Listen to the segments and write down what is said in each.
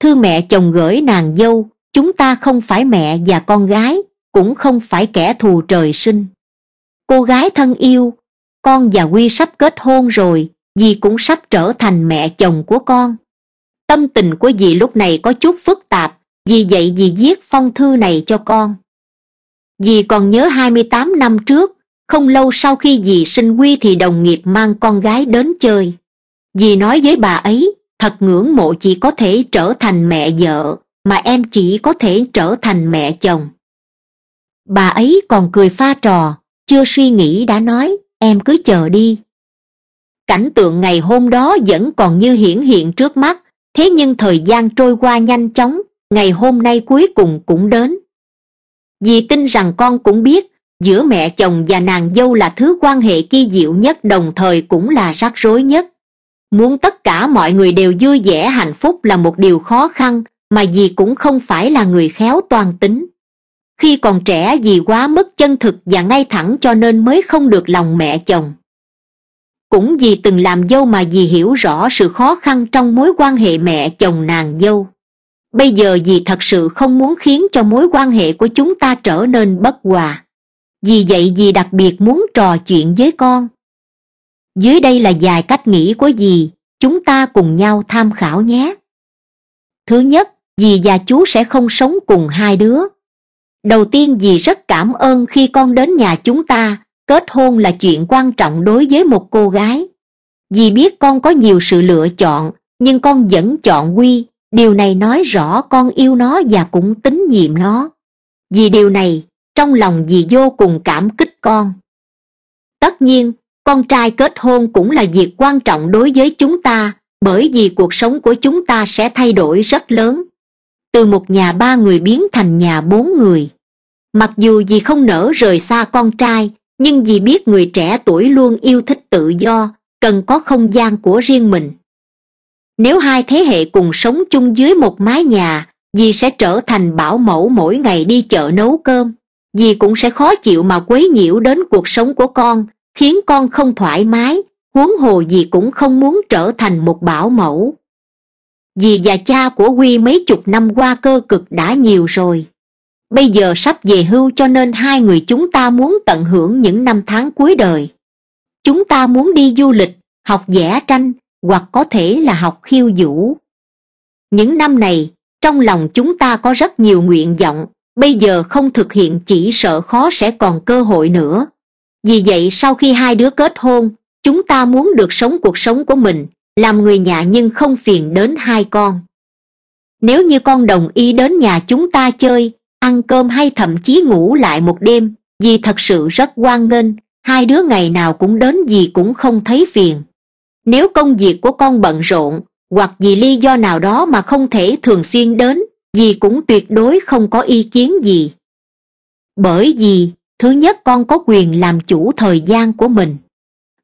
thư mẹ chồng gửi nàng dâu chúng ta không phải mẹ và con gái cũng không phải kẻ thù trời sinh cô gái thân yêu con và quy sắp kết hôn rồi dì cũng sắp trở thành mẹ chồng của con tâm tình của dì lúc này có chút phức tạp vì vậy dì viết phong thư này cho con dì còn nhớ hai mươi tám năm trước không lâu sau khi dì sinh quy thì đồng nghiệp mang con gái đến chơi dì nói với bà ấy thật ngưỡng mộ chỉ có thể trở thành mẹ vợ mà em chỉ có thể trở thành mẹ chồng bà ấy còn cười pha trò chưa suy nghĩ đã nói em cứ chờ đi cảnh tượng ngày hôm đó vẫn còn như hiển hiện trước mắt thế nhưng thời gian trôi qua nhanh chóng ngày hôm nay cuối cùng cũng đến vì tin rằng con cũng biết giữa mẹ chồng và nàng dâu là thứ quan hệ kỳ diệu nhất đồng thời cũng là rắc rối nhất muốn tất cả mọi người đều vui vẻ hạnh phúc là một điều khó khăn mà dì cũng không phải là người khéo toàn tính khi còn trẻ dì quá mất chân thực và ngay thẳng cho nên mới không được lòng mẹ chồng cũng vì từng làm dâu mà dì hiểu rõ sự khó khăn trong mối quan hệ mẹ chồng nàng dâu bây giờ dì thật sự không muốn khiến cho mối quan hệ của chúng ta trở nên bất hòa vì vậy dì đặc biệt muốn trò chuyện với con dưới đây là vài cách nghĩ của dì chúng ta cùng nhau tham khảo nhé thứ nhất dì và chú sẽ không sống cùng hai đứa đầu tiên dì rất cảm ơn khi con đến nhà chúng ta kết hôn là chuyện quan trọng đối với một cô gái dì biết con có nhiều sự lựa chọn nhưng con vẫn chọn quy điều này nói rõ con yêu nó và cũng tín nhiệm nó vì điều này trong lòng dì vô cùng cảm kích con tất nhiên con trai kết hôn cũng là việc quan trọng đối với chúng ta bởi vì cuộc sống của chúng ta sẽ thay đổi rất lớn từ một nhà ba người biến thành nhà bốn người mặc dù dì không nỡ rời xa con trai nhưng dì biết người trẻ tuổi luôn yêu thích tự do cần có không gian của riêng mình nếu hai thế hệ cùng sống chung dưới một mái nhà dì sẽ trở thành bảo mẫu mỗi ngày đi chợ nấu cơm dì cũng sẽ khó chịu mà quấy nhiễu đến cuộc sống của con khiến con không thoải mái huống hồ gì cũng không muốn trở thành một bảo mẫu dì và cha của huy mấy chục năm qua cơ cực đã nhiều rồi bây giờ sắp về hưu cho nên hai người chúng ta muốn tận hưởng những năm tháng cuối đời chúng ta muốn đi du lịch học vẽ tranh hoặc có thể là học khiêu vũ những năm này trong lòng chúng ta có rất nhiều nguyện vọng bây giờ không thực hiện chỉ sợ khó sẽ còn cơ hội nữa vì vậy sau khi hai đứa kết hôn chúng ta muốn được sống cuộc sống của mình làm người nhà nhưng không phiền đến hai con nếu như con đồng ý đến nhà chúng ta chơi ăn cơm hay thậm chí ngủ lại một đêm vì thật sự rất hoan nghênh hai đứa ngày nào cũng đến gì cũng không thấy phiền nếu công việc của con bận rộn hoặc vì lý do nào đó mà không thể thường xuyên đến dì cũng tuyệt đối không có ý kiến gì bởi vì thứ nhất con có quyền làm chủ thời gian của mình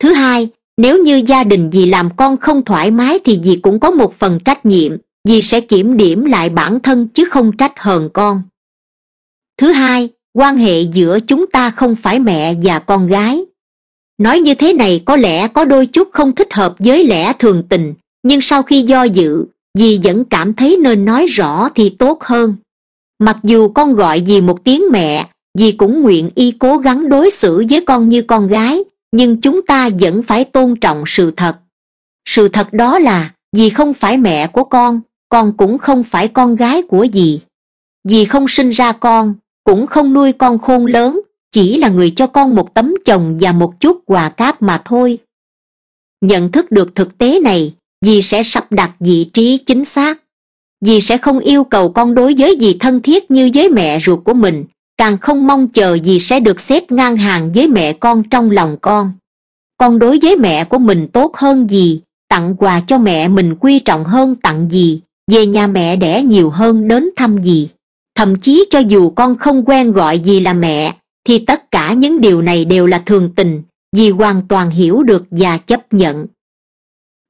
thứ hai nếu như gia đình gì làm con không thoải mái thì gì cũng có một phần trách nhiệm gì sẽ kiểm điểm lại bản thân chứ không trách hờn con thứ hai quan hệ giữa chúng ta không phải mẹ và con gái nói như thế này có lẽ có đôi chút không thích hợp với lẽ thường tình nhưng sau khi do dự dì vẫn cảm thấy nên nói rõ thì tốt hơn mặc dù con gọi dì một tiếng mẹ dì cũng nguyện y cố gắng đối xử với con như con gái nhưng chúng ta vẫn phải tôn trọng sự thật sự thật đó là dì không phải mẹ của con con cũng không phải con gái của dì dì không sinh ra con cũng không nuôi con khôn lớn chỉ là người cho con một tấm chồng và một chút quà cáp mà thôi nhận thức được thực tế này dì sẽ sắp đặt vị trí chính xác dì sẽ không yêu cầu con đối với dì thân thiết như với mẹ ruột của mình càng không mong chờ gì sẽ được xếp ngang hàng với mẹ con trong lòng con con đối với mẹ của mình tốt hơn gì tặng quà cho mẹ mình quy trọng hơn tặng gì về nhà mẹ đẻ nhiều hơn đến thăm gì thậm chí cho dù con không quen gọi gì là mẹ thì tất cả những điều này đều là thường tình dì hoàn toàn hiểu được và chấp nhận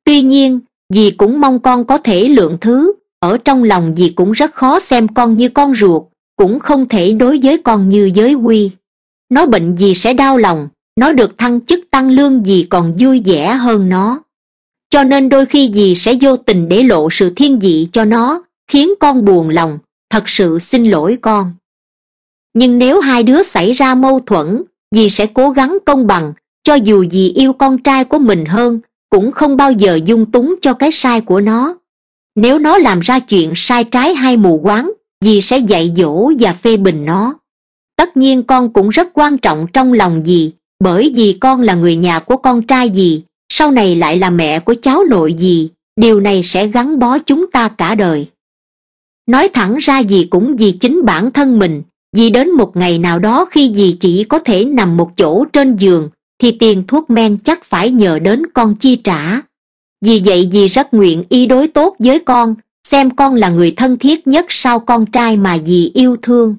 tuy nhiên dì cũng mong con có thể lượng thứ ở trong lòng dì cũng rất khó xem con như con ruột cũng không thể đối với con như giới quy nó bệnh gì sẽ đau lòng nó được thăng chức tăng lương gì còn vui vẻ hơn nó cho nên đôi khi gì sẽ vô tình để lộ sự thiên vị cho nó khiến con buồn lòng thật sự xin lỗi con nhưng nếu hai đứa xảy ra mâu thuẫn dì sẽ cố gắng công bằng cho dù dì yêu con trai của mình hơn cũng không bao giờ dung túng cho cái sai của nó nếu nó làm ra chuyện sai trái hay mù quáng dì sẽ dạy dỗ và phê bình nó tất nhiên con cũng rất quan trọng trong lòng dì bởi vì con là người nhà của con trai dì sau này lại là mẹ của cháu nội dì điều này sẽ gắn bó chúng ta cả đời nói thẳng ra dì cũng vì chính bản thân mình vì đến một ngày nào đó khi dì chỉ có thể nằm một chỗ trên giường thì tiền thuốc men chắc phải nhờ đến con chi trả vì vậy dì rất nguyện y đối tốt với con xem con là người thân thiết nhất sau con trai mà dì yêu thương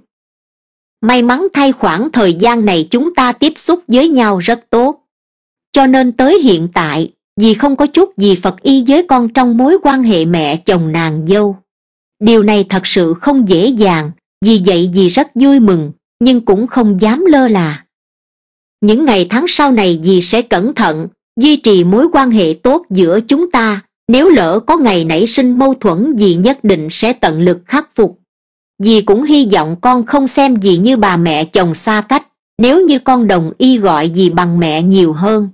may mắn thay khoảng thời gian này chúng ta tiếp xúc với nhau rất tốt cho nên tới hiện tại dì không có chút gì phật y với con trong mối quan hệ mẹ chồng nàng dâu điều này thật sự không dễ dàng vì vậy dì rất vui mừng nhưng cũng không dám lơ là những ngày tháng sau này dì sẽ cẩn thận duy trì mối quan hệ tốt giữa chúng ta nếu lỡ có ngày nảy sinh mâu thuẫn dì nhất định sẽ tận lực khắc phục dì cũng hy vọng con không xem dì như bà mẹ chồng xa cách nếu như con đồng ý gọi dì bằng mẹ nhiều hơn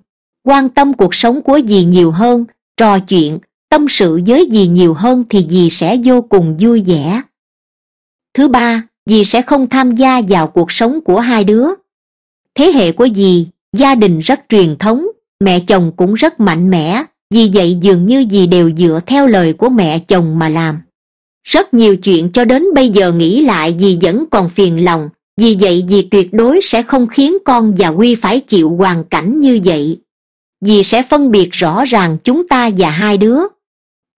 quan tâm cuộc sống của dì nhiều hơn trò chuyện tâm sự với dì nhiều hơn thì dì sẽ vô cùng vui vẻ thứ ba dì sẽ không tham gia vào cuộc sống của hai đứa thế hệ của dì gia đình rất truyền thống mẹ chồng cũng rất mạnh mẽ vì vậy dường như gì đều dựa theo lời của mẹ chồng mà làm rất nhiều chuyện cho đến bây giờ nghĩ lại dì vẫn còn phiền lòng vì vậy dì tuyệt đối sẽ không khiến con và huy phải chịu hoàn cảnh như vậy dì sẽ phân biệt rõ ràng chúng ta và hai đứa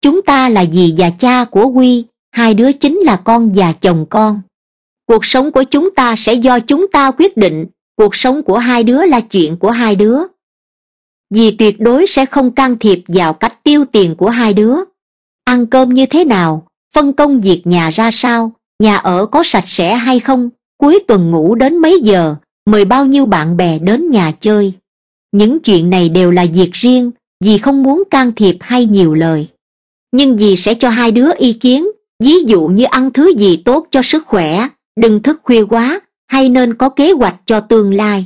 chúng ta là dì và cha của huy hai đứa chính là con và chồng con cuộc sống của chúng ta sẽ do chúng ta quyết định cuộc sống của hai đứa là chuyện của hai đứa dì tuyệt đối sẽ không can thiệp vào cách tiêu tiền của hai đứa ăn cơm như thế nào phân công việc nhà ra sao nhà ở có sạch sẽ hay không cuối tuần ngủ đến mấy giờ mời bao nhiêu bạn bè đến nhà chơi những chuyện này đều là việc riêng vì không muốn can thiệp hay nhiều lời nhưng dì sẽ cho hai đứa ý kiến ví dụ như ăn thứ gì tốt cho sức khỏe đừng thức khuya quá hay nên có kế hoạch cho tương lai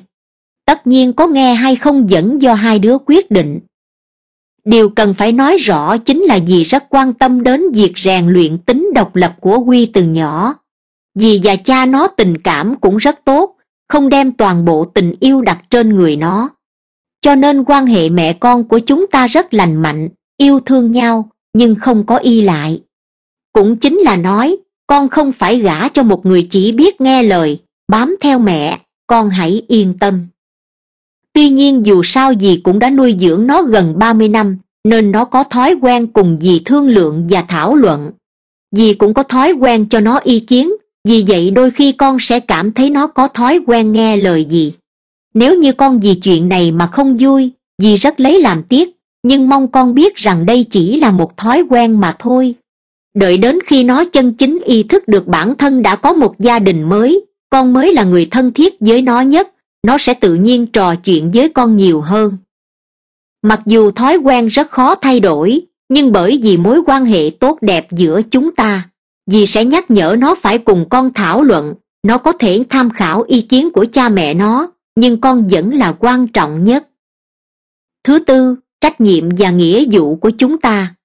tất nhiên có nghe hay không vẫn do hai đứa quyết định điều cần phải nói rõ chính là dì rất quan tâm đến việc rèn luyện tính độc lập của huy từ nhỏ vì và cha nó tình cảm cũng rất tốt không đem toàn bộ tình yêu đặt trên người nó cho nên quan hệ mẹ con của chúng ta rất lành mạnh yêu thương nhau nhưng không có y lại cũng chính là nói con không phải gả cho một người chỉ biết nghe lời bám theo mẹ con hãy yên tâm tuy nhiên dù sao dì cũng đã nuôi dưỡng nó gần ba mươi năm nên nó có thói quen cùng dì thương lượng và thảo luận dì cũng có thói quen cho nó ý kiến vì vậy đôi khi con sẽ cảm thấy nó có thói quen nghe lời dì nếu như con vì chuyện này mà không vui dì rất lấy làm tiếc nhưng mong con biết rằng đây chỉ là một thói quen mà thôi đợi đến khi nó chân chính ý thức được bản thân đã có một gia đình mới con mới là người thân thiết với nó nhất nó sẽ tự nhiên trò chuyện với con nhiều hơn mặc dù thói quen rất khó thay đổi nhưng bởi vì mối quan hệ tốt đẹp giữa chúng ta dì sẽ nhắc nhở nó phải cùng con thảo luận nó có thể tham khảo ý kiến của cha mẹ nó nhưng con vẫn là quan trọng nhất thứ tư trách nhiệm và nghĩa vụ của chúng ta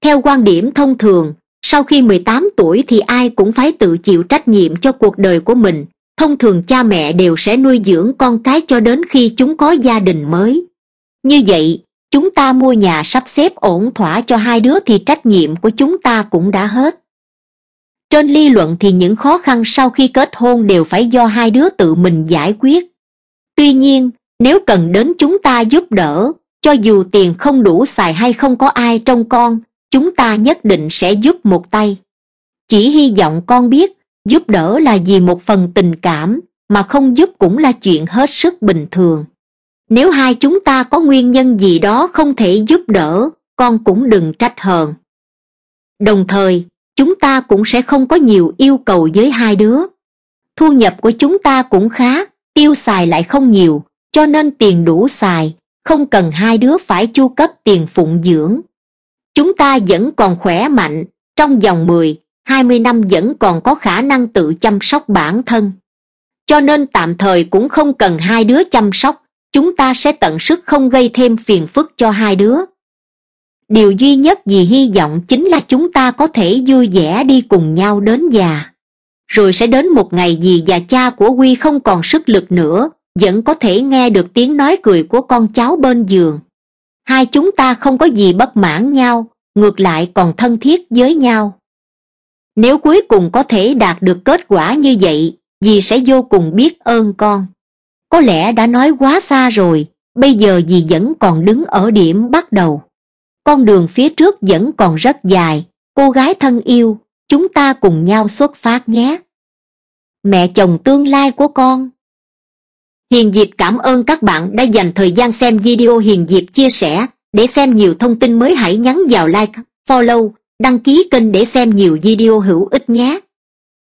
theo quan điểm thông thường sau khi mười tám tuổi thì ai cũng phải tự chịu trách nhiệm cho cuộc đời của mình thông thường cha mẹ đều sẽ nuôi dưỡng con cái cho đến khi chúng có gia đình mới như vậy chúng ta mua nhà sắp xếp ổn thỏa cho hai đứa thì trách nhiệm của chúng ta cũng đã hết trên lý luận thì những khó khăn sau khi kết hôn đều phải do hai đứa tự mình giải quyết tuy nhiên nếu cần đến chúng ta giúp đỡ cho dù tiền không đủ xài hay không có ai trông con chúng ta nhất định sẽ giúp một tay chỉ hy vọng con biết giúp đỡ là vì một phần tình cảm mà không giúp cũng là chuyện hết sức bình thường nếu hai chúng ta có nguyên nhân gì đó không thể giúp đỡ con cũng đừng trách hờn đồng thời chúng ta cũng sẽ không có nhiều yêu cầu với hai đứa thu nhập của chúng ta cũng khá tiêu xài lại không nhiều cho nên tiền đủ xài không cần hai đứa phải chu cấp tiền phụng dưỡng chúng ta vẫn còn khỏe mạnh trong vòng mười hai mươi năm vẫn còn có khả năng tự chăm sóc bản thân cho nên tạm thời cũng không cần hai đứa chăm sóc chúng ta sẽ tận sức không gây thêm phiền phức cho hai đứa điều duy nhất gì hy vọng chính là chúng ta có thể vui vẻ đi cùng nhau đến già rồi sẽ đến một ngày dì và cha của huy không còn sức lực nữa vẫn có thể nghe được tiếng nói cười của con cháu bên giường hai chúng ta không có gì bất mãn nhau ngược lại còn thân thiết với nhau nếu cuối cùng có thể đạt được kết quả như vậy dì sẽ vô cùng biết ơn con có lẽ đã nói quá xa rồi bây giờ dì vẫn còn đứng ở điểm bắt đầu con đường phía trước vẫn còn rất dài cô gái thân yêu chúng ta cùng nhau xuất phát nhé mẹ chồng tương lai của con hiền diệp cảm ơn các bạn đã dành thời gian xem video hiền diệp chia sẻ để xem nhiều thông tin mới hãy nhắn vào like follow đăng ký kênh để xem nhiều video hữu ích nhé